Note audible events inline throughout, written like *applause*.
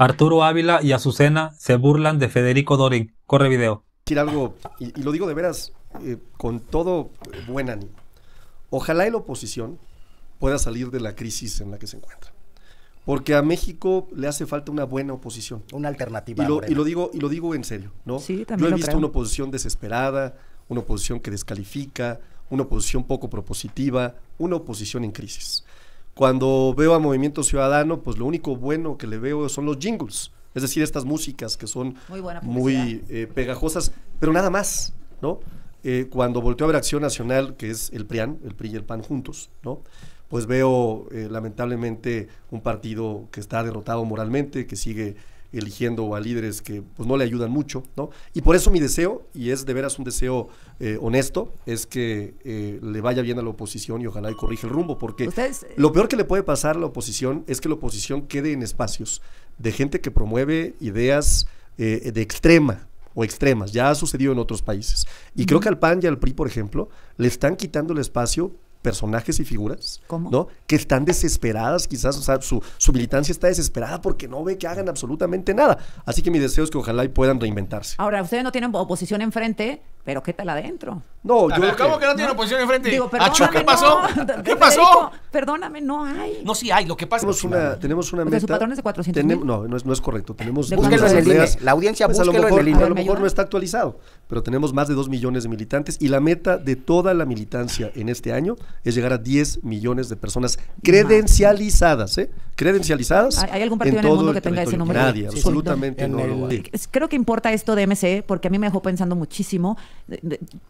Arturo Ávila y Azucena se burlan de Federico Dorín. Corre video. Decir algo, y, lo digo de veras eh, con todo buen ánimo. Ojalá la oposición pueda salir de la crisis en la que se encuentra. Porque a México le hace falta una buena oposición. Una alternativa. Y lo, digo, y lo digo en serio, ¿no? Yo he visto una oposición desesperada, una oposición que descalifica, una oposición poco propositiva, una oposición en crisis. Cuando veo a Movimiento Ciudadano, pues lo único bueno que le veo son los jingles, es decir, estas músicas que son muy, eh, pegajosas, pero nada más, ¿no? Eh, cuando volteo a ver Acción Nacional, que es el PRIAN, el PRI y el PAN juntos, ¿no? Pues veo eh, lamentablemente un partido que está derrotado moralmente, que sigue eligiendo a líderes que pues, no le ayudan mucho, ¿no? Y por eso mi deseo, y es de veras un deseo eh, honesto, es que eh, le vaya bien a la oposición y ojalá y corrija el rumbo, porque lo peor que le puede pasar a la oposición es que la oposición quede en espacios de gente que promueve ideas eh, de extrema, o extremas. Ya ha sucedido en otros países. Y creo que al PAN y al PRI, por ejemplo, le están quitando el espacio personajes y figuras, ¿no? Que están desesperadas, quizás, o sea, su, militancia está desesperada porque no ve que hagan absolutamente nada. Así que mi deseo es que ojalá puedan reinventarse. Ahora, ustedes no tienen oposición enfrente, pero ¿qué tal adentro? No, ah, yo... ¿Cómo que, no tienen oposición enfrente? Ah, ¿qué pasó? ¿Qué pasó? Perdóname, no hay. No, sí hay. Lo que pasa es que. tenemos una meta. O sea, su patrón es de 400 mil. no, no es, no es, correcto. Tenemos. Búsquelo en el INE. La audiencia pues, búsquelo en el INE. A lo mejor no está actualizado, pero tenemos más de 2 millones de militantes y la meta de toda la militancia en este año es llegar a 10 millones de personas credencializadas, ¿eh? credencializadas. ¿Hay algún partido en, el mundo que tenga ese nombre? Nadie, absolutamente no lo hay. Creo que importa esto de MC porque a mí me dejó pensando muchísimo.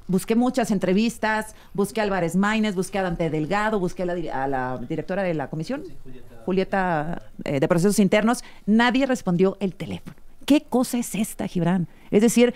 Busqué muchas entrevistas, busqué Álvarez Maínez, busqué a Dante Delgado, busqué a la, directora de la comisión, Julieta, eh, de Procesos Internos. Nadie respondió el teléfono. ¿Qué cosa es esta, Gibran? Es decir,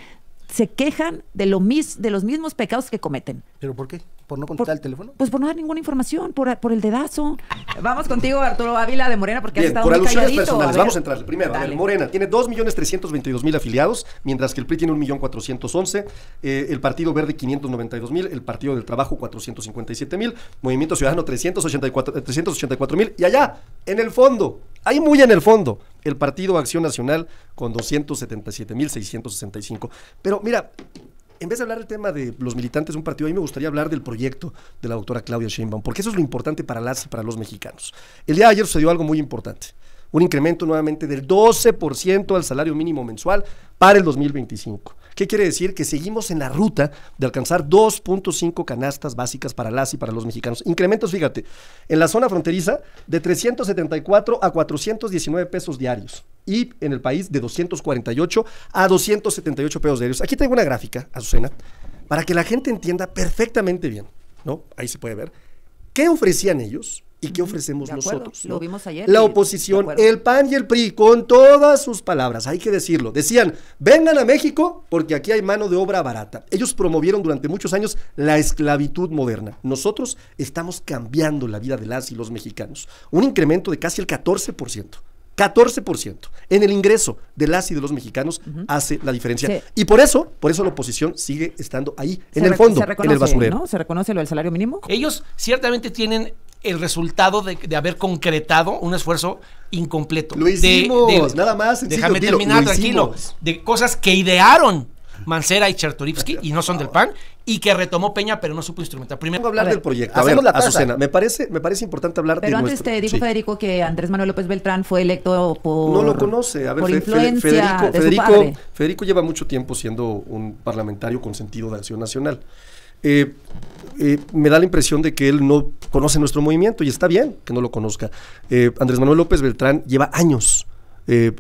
se quejan de, lo mis, de los mismos pecados que cometen. ¿Pero por qué? ¿Por no contestar el teléfono? Pues por no dar ninguna información, por, por el dedazo. Vamos contigo, Arturo Ávila de Morena, porque Bien, has estado por muy alusiones personales, vamos a entrar. Primero, a Morena tiene 2.322.000 afiliados, mientras que el PRI tiene 1.411.000, eh, el Partido Verde 592.000, el Partido del Trabajo 457.000, Movimiento Ciudadano 384.000 eh, y allá, en el fondo, ahí muy en el fondo, el Partido Acción Nacional con 277.665. Pero mira, en vez de hablar del tema de los militantes de un partido, a mí me gustaría hablar del proyecto de la doctora Claudia Sheinbaum, porque eso es lo importante para las para los mexicanos. El día de ayer sucedió algo muy importante. Un incremento nuevamente del 12% al salario mínimo mensual para el 2025. ¿Qué quiere decir? Que seguimos en la ruta de alcanzar 2.5 canastas básicas para las y para los mexicanos. Incrementos, fíjate, en la zona fronteriza de 374 a 419 pesos diarios y en el país de 248 a 278 pesos diarios. Aquí tengo una gráfica, Azucena, para que la gente entienda perfectamente bien, ¿no? Ahí se puede ver. ¿Qué ofrecían ellos ¿Y qué ofrecemos nosotros? Lo vimos ayer. La oposición, el PAN y el PRI, con todas sus palabras, hay que decirlo. Decían, vengan a México porque aquí hay mano de obra barata. Ellos promovieron durante muchos años la esclavitud moderna. Nosotros estamos cambiando la vida de las y los mexicanos. Un incremento de casi el 14%. 14% en el ingreso de las y de los mexicanos hace la diferencia. Y por eso, por eso la oposición sigue estando ahí, en el fondo, en el basurero. ¿Se reconoce lo del salario mínimo? Ellos ciertamente tienen el resultado de, haber concretado un esfuerzo incompleto. Lo hicimos, nada más. déjame terminar, tranquilo. De cosas que idearon Mancera y Chertorivsky y no son del PAN y que retomó Peña pero no supo instrumentar. Primero hablar a del proyecto. A ver, la Azucena, me parece, me parece importante hablar pero antes te dijo Federico que Andrés Manuel López Beltrán fue electo por No lo conoce, a ver, Federico, Federico, Federico, lleva mucho tiempo siendo un parlamentario con sentido de acción nacional. Eh, eh, me da la impresión de que él no conoce nuestro movimiento y está bien que no lo conozca. Eh, Andrés Manuel López Beltrán lleva años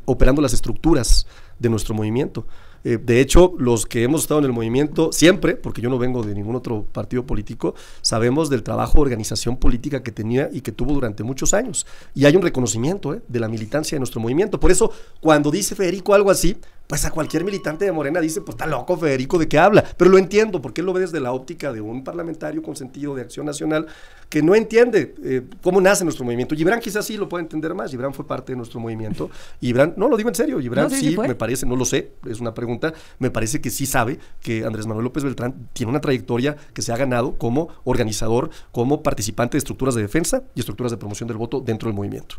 operando las estructuras de nuestro movimiento. Eh, de hecho, los que hemos estado en el movimiento siempre, porque yo no vengo de ningún otro partido político, sabemos del trabajo de organización política que tenía y que tuvo durante muchos años. Y hay un reconocimiento eh, de la militancia de nuestro movimiento. Por eso, cuando dice Federico algo así, pues a cualquier militante de Morena dice, pues está loco Federico, ¿de qué habla? Pero lo entiendo, porque él lo ve desde la óptica de un parlamentario con sentido de acción nacional que no entiende eh, cómo nace nuestro movimiento. Gibran quizás sí lo puede entender más, Gibran fue parte de nuestro movimiento. *laughs* Gibran, no lo digo en serio, Gibran sí me parece, no lo sé, es una pregunta, me parece que sí sabe que Andrés Manuel López Beltrán tiene una trayectoria que se ha ganado como organizador, como participante de estructuras de defensa y estructuras de promoción del voto dentro del movimiento.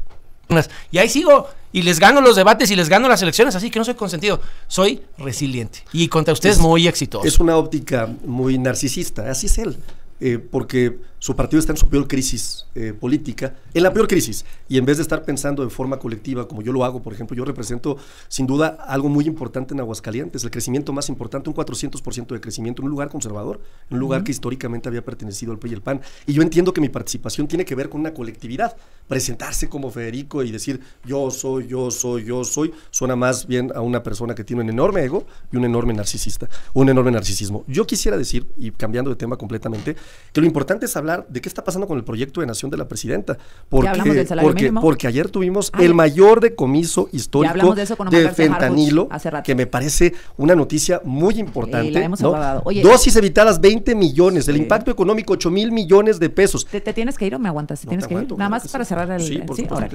Y ahí sigo. Y les gano los debates y les gano las elecciones, así que no soy consentido. Soy resiliente. Y contra ustedes muy exitoso. Es una óptica muy narcisista, así es él. Eh, porque su partido está en su peor crisis eh, política, en la peor crisis, y en vez de estar pensando de forma colectiva, como yo lo hago, por ejemplo, yo represento sin duda algo muy importante en Aguascalientes, el crecimiento más importante, un 400% de crecimiento en un lugar conservador, en un lugar que históricamente había pertenecido al PRI y el PAN. Y yo entiendo que mi participación tiene que ver con una colectividad, presentarse como Federico y decir yo soy, yo soy, yo soy, suena más bien a una persona que tiene un enorme ego y un enorme narcisista, un enorme narcisismo. Yo quisiera decir, y cambiando de tema completamente, que lo importante es hablar de qué está pasando con el proyecto de nación de la presidenta. Porque, porque, ayer tuvimos ah, el mayor decomiso histórico de, fentanilo, que me parece una noticia muy importante. Dosis evitadas 20 millones, el impacto económico 8 mil millones de pesos. ¿Te, tienes que ir o me aguantas? tienes que ir? Nada más para cerrar el... Sí,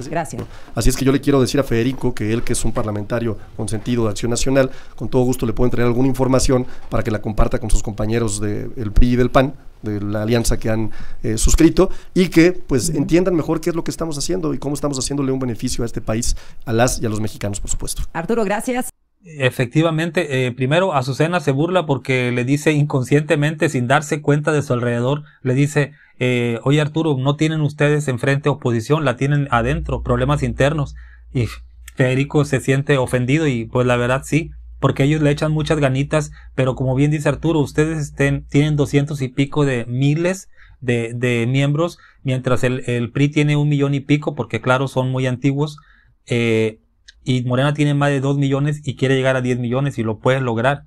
gracias. Así es que yo le quiero decir a Federico que él, que es un parlamentario con sentido de acción nacional, con todo gusto le puedo entregar alguna información para que la comparta con sus compañeros del PRI y del PAN, de la alianza que han eh, suscrito y que pues entiendan mejor qué es lo que estamos haciendo y cómo estamos haciéndole un beneficio a este país, a las y a los mexicanos, por supuesto. Arturo, gracias. Efectivamente, eh, primero Azucena se burla porque le dice inconscientemente, sin darse cuenta de su alrededor, le dice, eh, oye Arturo, no tienen ustedes enfrente oposición, la tienen adentro, problemas internos. Y Federico se siente ofendido y pues la verdad sí, porque ellos le echan muchas ganitas, pero como bien dice Arturo, ustedes estén, tienen doscientos y pico de miles de, miembros, mientras el, PRI tiene un millón y pico, porque claro, son muy antiguos, eh, y Morena tiene más de dos millones y quiere llegar a diez millones y lo puede lograr.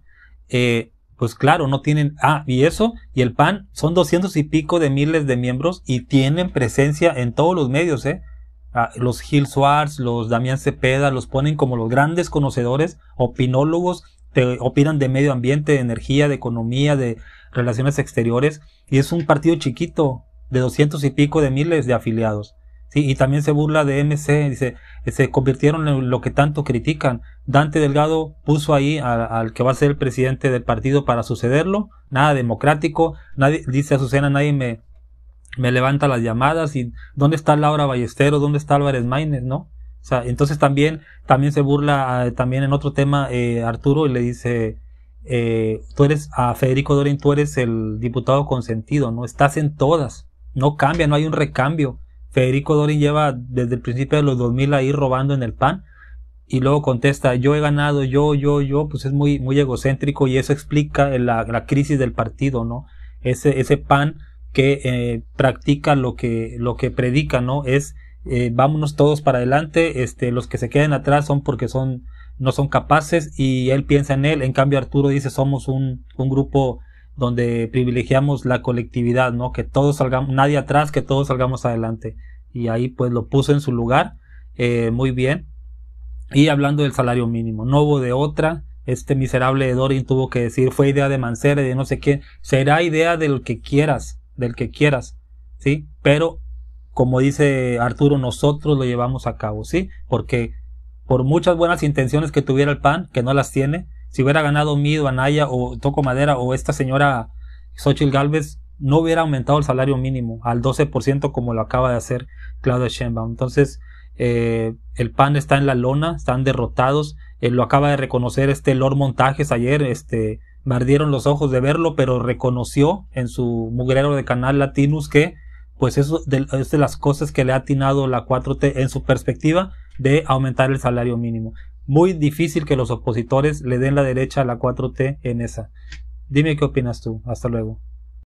Eh, pues claro, no tienen, ah, y eso, y el PAN, son doscientos y pico de miles de miembros y tienen presencia en todos los medios, ¿eh? Ah, los Gil Swartz, los Damián Cepeda, los ponen como los grandes conocedores, opinólogos, te opinan de medio ambiente, de energía, de economía, de relaciones exteriores, y es un partido chiquito, de doscientos y pico de miles de afiliados. Sí, y también se burla de MC, dice, se convirtieron en lo que tanto critican. Dante Delgado puso ahí al que va a ser el presidente del partido para sucederlo, nada democrático, nadie, dice Azucena, nadie me, me levanta las llamadas y ¿dónde está Laura Ballesteros? ¿Dónde está Álvarez Maínez? ¿No? O sea, entonces también, también se burla eh, también en otro tema eh, Arturo y le dice, eh, tú eres, a Federico Dorin, tú eres el diputado consentido, ¿no? Estás en todas, no cambia, no hay un recambio. Federico Dorin lleva desde el principio de los 2000 ahí robando en el pan y luego contesta, yo he ganado, yo, yo, yo, pues es muy, muy egocéntrico y eso explica la, la crisis del partido, ¿no? Ese, ese pan que eh, practica lo que, lo que predica, ¿no? Es eh, vámonos todos para adelante, este, los que se queden atrás son porque son, no son capaces y él piensa en él, en cambio Arturo dice somos un, un grupo donde privilegiamos la colectividad, ¿no? Que todos salgamos, nadie atrás, que todos salgamos adelante. Y ahí pues lo puso en su lugar, eh, muy bien. Y hablando del salario mínimo, no hubo de otra, este miserable Dorin tuvo que decir, fue idea de Mancera y de no sé qué será idea del que quieras, del que quieras, ¿sí? Pero, como dice Arturo, nosotros lo llevamos a cabo, ¿sí? Porque por muchas buenas intenciones que tuviera el PAN, que no las tiene, si hubiera ganado Mido, Anaya o Toco Madera o esta señora Xochitl Galvez, no hubiera aumentado el salario mínimo al 12% como lo acaba de hacer Claudia Sheinbaum. Entonces, eh, el PAN está en la lona, están derrotados, eh, lo acaba de reconocer este Lord Montajes ayer, este Mardieron los ojos de verlo, pero reconoció en su mugrero de canal Latinus que, pues eso es de las cosas que le ha atinado la 4T en su perspectiva de aumentar el salario mínimo. Muy difícil que los opositores le den la derecha a la 4T en esa. Dime qué opinas tú. Hasta luego.